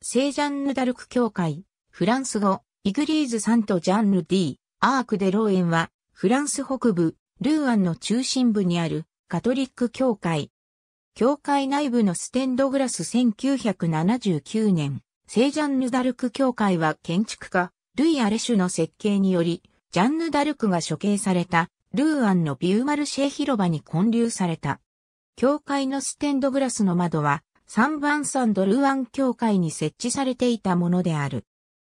聖ジャンヌ・ダルク教会、フランス語、イグリーズ・サント・ジャンヌ・ディ・アーク・デ・ローエンは、フランス北部、ルーアンの中心部にある、カトリック教会。教会内部のステンドグラス1979年、聖ジャンヌ・ダルク教会は建築家、ルイ・アレシュの設計により、ジャンヌ・ダルクが処刑された、ルーアンのビューマルシェ広場に建立された。教会のステンドグラスの窓は、サンバンサンドルーアン教会に設置されていたものである。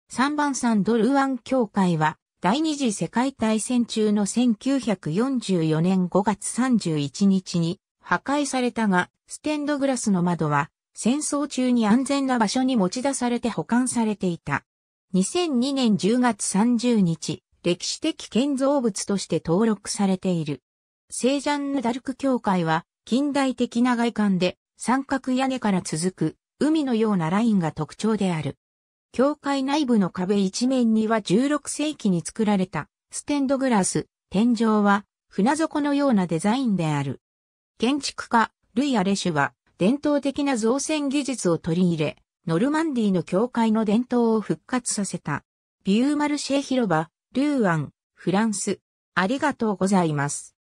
サンバンサンドルーアン教会は、第二次世界大戦中の1944年5月31日に破壊されたが、ステンドグラスの窓は戦争中に安全な場所に持ち出されて保管されていた。2002年10月30日、歴史的建造物として登録されている。ージャンヌ・ダルク協会は近代的な外観で三角屋根から続く海のようなラインが特徴である。教会内部の壁一面には16世紀に作られたステンドグラス、天井は船底のようなデザインである。建築家、ルイ・アレシュは伝統的な造船技術を取り入れ、ノルマンディの教会の伝統を復活させた。ビューマルシェ広場、ルーアン、フランス。ありがとうございます。